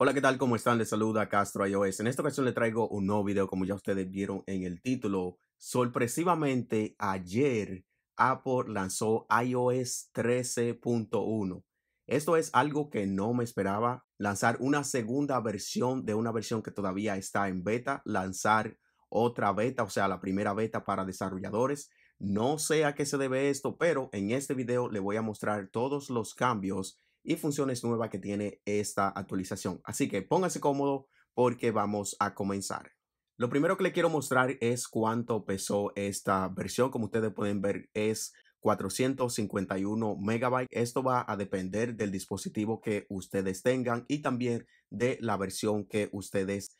Hola, ¿qué tal? ¿Cómo están? Les saluda Castro iOS. En esta ocasión le traigo un nuevo video, como ya ustedes vieron en el título. Sorpresivamente, ayer Apple lanzó iOS 13.1. Esto es algo que no me esperaba. Lanzar una segunda versión de una versión que todavía está en beta, lanzar otra beta, o sea, la primera beta para desarrolladores. No sé a qué se debe esto, pero en este video le voy a mostrar todos los cambios y funciones nuevas que tiene esta actualización. Así que póngase cómodo porque vamos a comenzar. Lo primero que le quiero mostrar es cuánto pesó esta versión. Como ustedes pueden ver, es 451 megabytes. Esto va a depender del dispositivo que ustedes tengan y también de la versión que ustedes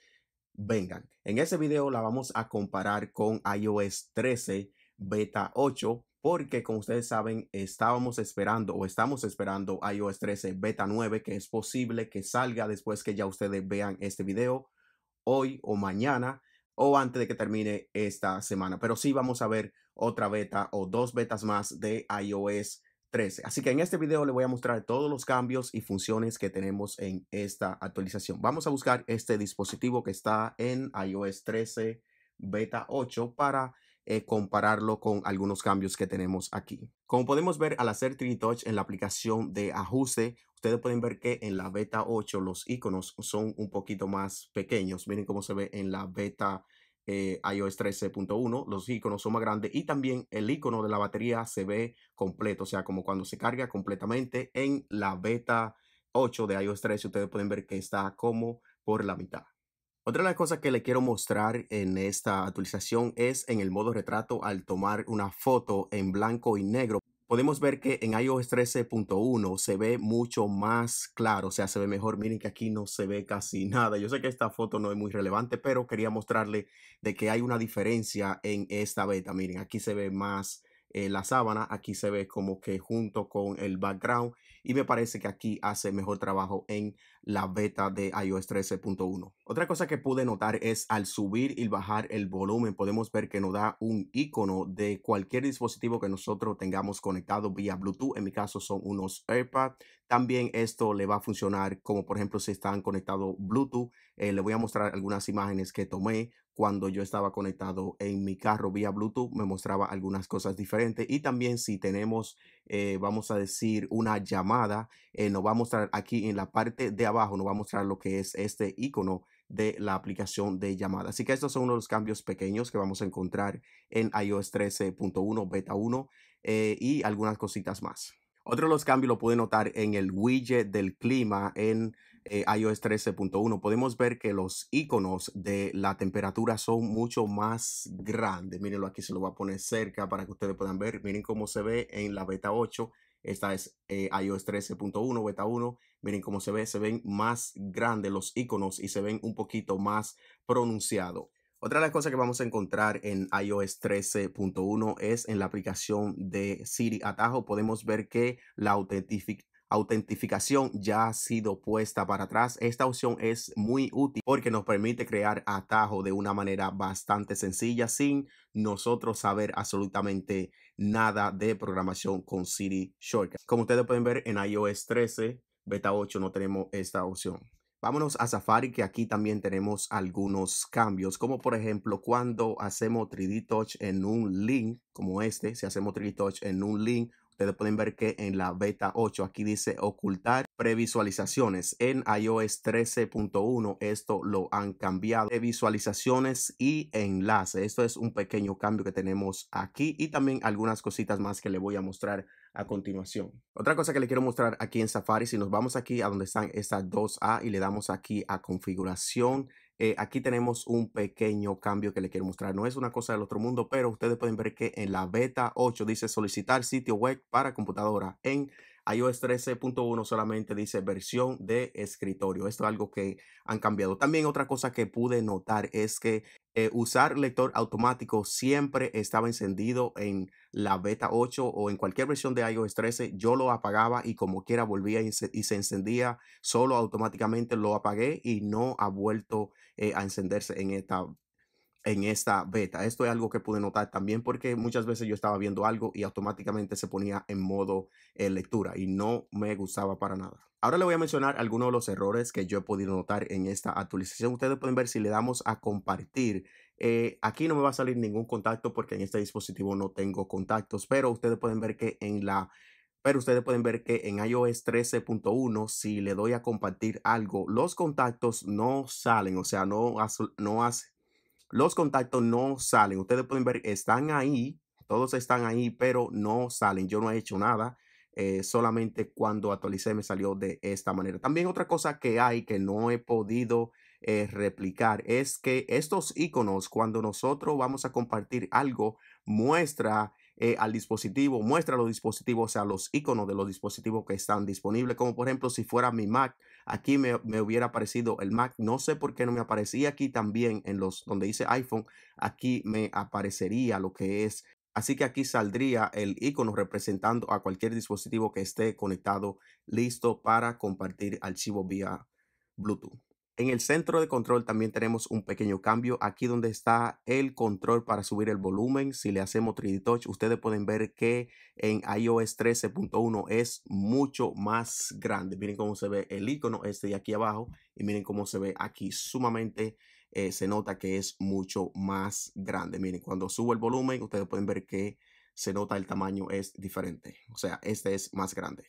vengan. En ese video la vamos a comparar con iOS 13 beta 8 porque como ustedes saben, estábamos esperando o estamos esperando iOS 13 beta 9, que es posible que salga después que ya ustedes vean este video, hoy o mañana, o antes de que termine esta semana. Pero sí vamos a ver otra beta o dos betas más de iOS 13. Así que en este video le voy a mostrar todos los cambios y funciones que tenemos en esta actualización. Vamos a buscar este dispositivo que está en iOS 13 beta 8 para eh, compararlo con algunos cambios que tenemos aquí. Como podemos ver al hacer Touch en la aplicación de ajuste, ustedes pueden ver que en la beta 8 los iconos son un poquito más pequeños. Miren cómo se ve en la beta eh, iOS 13.1, los iconos son más grandes y también el icono de la batería se ve completo, o sea, como cuando se carga completamente en la beta 8 de iOS 13, ustedes pueden ver que está como por la mitad. Otra de las cosas que le quiero mostrar en esta actualización es en el modo retrato al tomar una foto en blanco y negro. Podemos ver que en iOS 13.1 se ve mucho más claro, o sea, se ve mejor. Miren que aquí no se ve casi nada. Yo sé que esta foto no es muy relevante, pero quería mostrarle de que hay una diferencia en esta beta. Miren, aquí se ve más eh, la sábana, aquí se ve como que junto con el background y me parece que aquí hace mejor trabajo en la beta de iOS 13.1. Otra cosa que pude notar es al subir y bajar el volumen podemos ver que nos da un icono de cualquier dispositivo que nosotros tengamos conectado vía Bluetooth. En mi caso son unos AirPods. También esto le va a funcionar como por ejemplo si están conectados Bluetooth. Eh, le voy a mostrar algunas imágenes que tomé cuando yo estaba conectado en mi carro vía Bluetooth. Me mostraba algunas cosas diferentes y también si tenemos eh, vamos a decir, una llamada, eh, nos va a mostrar aquí en la parte de abajo, nos va a mostrar lo que es este icono de la aplicación de llamada. Así que estos son unos cambios pequeños que vamos a encontrar en iOS 13.1, beta 1 eh, y algunas cositas más. Otro de los cambios lo pueden notar en el widget del clima en eh, iOS 13.1. Podemos ver que los iconos de la temperatura son mucho más grandes. Mírenlo aquí, se lo voy a poner cerca para que ustedes puedan ver. Miren cómo se ve en la beta 8. Esta es eh, iOS 13.1, beta 1. Miren cómo se ve, se ven más grandes los iconos y se ven un poquito más pronunciados. Otra de las cosas que vamos a encontrar en iOS 13.1 es en la aplicación de Siri Atajo. Podemos ver que la autentificación ya ha sido puesta para atrás. Esta opción es muy útil porque nos permite crear atajo de una manera bastante sencilla sin nosotros saber absolutamente nada de programación con Siri Shortcut. Como ustedes pueden ver en iOS 13 beta 8 no tenemos esta opción. Vámonos a Safari, que aquí también tenemos algunos cambios, como por ejemplo cuando hacemos 3D Touch en un link como este, si hacemos 3D Touch en un link, ustedes pueden ver que en la beta 8 aquí dice ocultar previsualizaciones. En iOS 13.1 esto lo han cambiado. Previsualizaciones y enlace. Esto es un pequeño cambio que tenemos aquí y también algunas cositas más que le voy a mostrar a continuación. Otra cosa que le quiero mostrar aquí en Safari, si nos vamos aquí a donde están estas 2A y le damos aquí a configuración, eh, aquí tenemos un pequeño cambio que le quiero mostrar. No es una cosa del otro mundo, pero ustedes pueden ver que en la beta 8 dice solicitar sitio web para computadora en iOS 13.1 solamente dice versión de escritorio. Esto es algo que han cambiado. También otra cosa que pude notar es que eh, usar lector automático siempre estaba encendido en la beta 8 o en cualquier versión de iOS 13. Yo lo apagaba y como quiera volvía y se, encendía solo automáticamente. Lo apagué y no ha vuelto eh, a encenderse en esta en esta beta. Esto es algo que pude notar también porque muchas veces yo estaba viendo algo y automáticamente se ponía en modo eh, lectura y no me gustaba para nada. Ahora le voy a mencionar algunos de los errores que yo he podido notar en esta actualización. Ustedes pueden ver si le damos a compartir. Eh, aquí no me va a salir ningún contacto porque en este dispositivo no tengo contactos, pero ustedes pueden ver que en la pero ustedes pueden ver que en iOS 13.1, si le doy a compartir algo, los contactos no salen, o sea, no, no, los contactos no salen. Ustedes pueden ver, están ahí, todos están ahí, pero no salen. Yo no he hecho nada. Eh, solamente cuando actualicé me salió de esta manera. También otra cosa que hay que no he podido eh, replicar es que estos iconos, cuando nosotros vamos a compartir algo, muestra eh, al dispositivo, muestra los dispositivos, o sea, los iconos de los dispositivos que están disponibles, como por ejemplo si fuera mi Mac, aquí me, me, hubiera aparecido el Mac, no sé por qué no me aparecía aquí también en los donde dice iPhone, aquí me aparecería lo que es, así que aquí saldría el icono representando a cualquier dispositivo que esté conectado, listo para compartir archivo vía Bluetooth. En el centro de control también tenemos un pequeño cambio. Aquí donde está el control para subir el volumen. Si le hacemos 3D Touch, ustedes pueden ver que en iOS 13.1 es mucho más grande. Miren cómo se ve el icono este de aquí abajo. Y miren cómo se ve aquí. Sumamente eh, se nota que es mucho más grande. Miren, cuando subo el volumen, ustedes pueden ver que se nota el tamaño es diferente. O sea, este es más grande.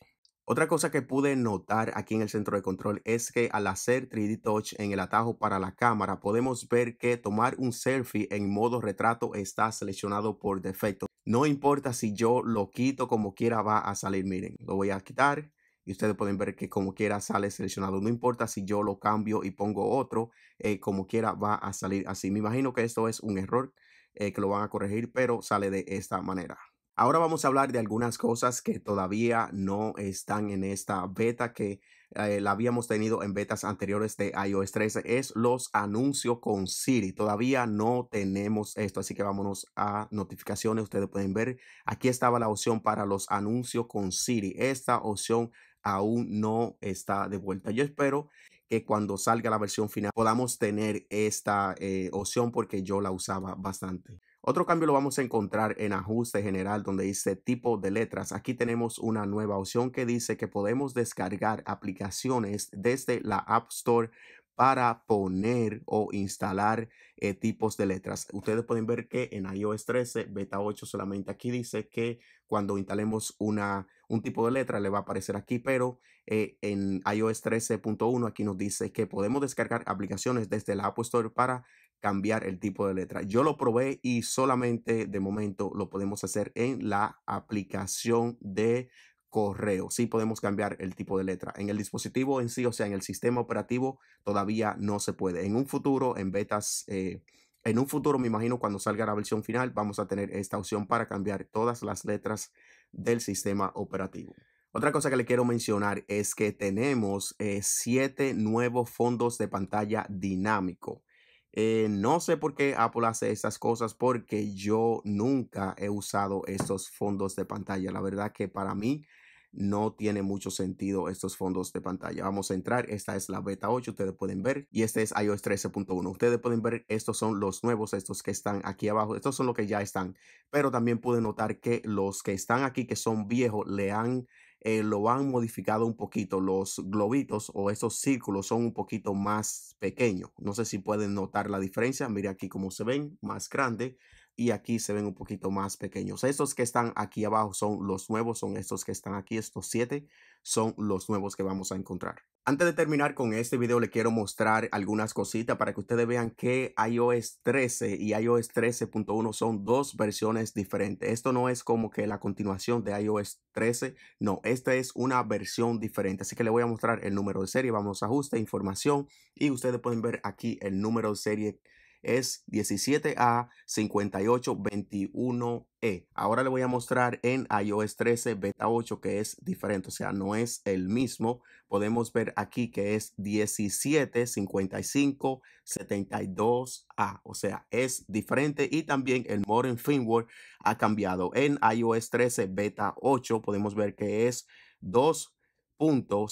Otra cosa que pude notar aquí en el centro de control es que al hacer 3D Touch en el atajo para la cámara, podemos ver que tomar un selfie en modo retrato está seleccionado por defecto. No importa si yo lo quito como quiera va a salir. Miren, lo voy a quitar y ustedes pueden ver que como quiera sale seleccionado. No importa si yo lo cambio y pongo otro, eh, como quiera va a salir así. Me imagino que esto es un error eh, que lo van a corregir, pero sale de esta manera. Ahora vamos a hablar de algunas cosas que todavía no están en esta beta que eh, la habíamos tenido en betas anteriores de iOS 13. Es los anuncios con Siri. Todavía no tenemos esto, así que vámonos a notificaciones. Ustedes pueden ver, aquí estaba la opción para los anuncios con Siri. Esta opción aún no está de vuelta. Yo espero que cuando salga la versión final podamos tener esta eh, opción porque yo la usaba bastante. Otro cambio lo vamos a encontrar en ajuste general donde dice tipo de letras. Aquí tenemos una nueva opción que dice que podemos descargar aplicaciones desde la App Store para poner o instalar eh, tipos de letras. Ustedes pueden ver que en iOS 13, beta 8 solamente aquí dice que cuando instalemos una, un tipo de letra le va a aparecer aquí, pero eh, en iOS 13.1 aquí nos dice que podemos descargar aplicaciones desde la App Store para cambiar el tipo de letra. Yo lo probé y solamente de momento lo podemos hacer en la aplicación de correo. Sí podemos cambiar el tipo de letra. En el dispositivo en sí, o sea, en el sistema operativo, todavía no se puede. En un futuro, en betas... Eh, en un futuro, me imagino, cuando salga la versión final, vamos a tener esta opción para cambiar todas las letras del sistema operativo. Otra cosa que le quiero mencionar es que tenemos eh, siete nuevos fondos de pantalla dinámico. Eh, no sé por qué Apple hace estas cosas porque yo nunca he usado estos fondos de pantalla. La verdad que para mí no tiene mucho sentido estos fondos de pantalla. Vamos a entrar. Esta es la beta 8, ustedes pueden ver. Y este es iOS 13.1. Ustedes pueden ver, estos son los nuevos, estos que están aquí abajo. Estos son los que ya están. Pero también pueden notar que los que están aquí, que son viejos, le han eh, lo han modificado un poquito. Los globitos o esos círculos son un poquito más pequeños. No sé si pueden notar la diferencia. Mire aquí cómo se ven, más grande. Y aquí se ven un poquito más pequeños. Estos que están aquí abajo son los nuevos, son estos que están aquí, estos siete son los nuevos que vamos a encontrar. Antes de terminar con este video, le quiero mostrar algunas cositas para que ustedes vean que iOS 13 y iOS 13.1 son dos versiones diferentes. Esto no es como que la continuación de iOS 13, no, esta es una versión diferente. Así que le voy a mostrar el número de serie, vamos a ajuste, información y ustedes pueden ver aquí el número de serie es 17A5821E. E. Ahora le voy a mostrar en iOS 13 beta 8 que es diferente, o sea, no es el mismo. Podemos ver aquí que es 175572A, o sea, es diferente y también el modern firmware ha cambiado. En iOS 13 beta 8 podemos ver que es 20001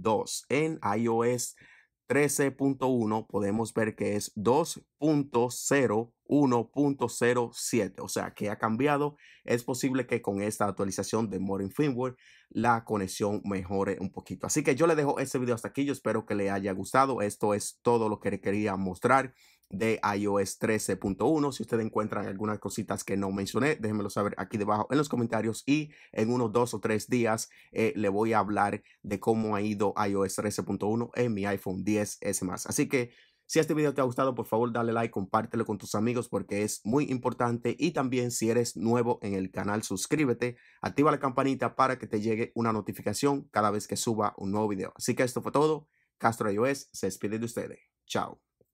2 en iOS 13.1 podemos ver que es 2.01.07, o sea que ha cambiado. Es posible que con esta actualización de Modern Firmware la conexión mejore un poquito. Así que yo le dejo este video hasta aquí. Yo espero que le haya gustado. Esto es todo lo que quería mostrar de iOS 13.1. Si ustedes encuentran algunas cositas que no mencioné, déjenmelo saber aquí debajo en los comentarios y en unos dos o tres días eh, le voy a hablar de cómo ha ido iOS 13.1 en mi iPhone 10S más. Así que si este video te ha gustado, por favor dale like, compártelo con tus amigos porque es muy importante y también si eres nuevo en el canal, suscríbete, activa la campanita para que te llegue una notificación cada vez que suba un nuevo video. Así que esto fue todo. Castro iOS se despide de ustedes. Chao.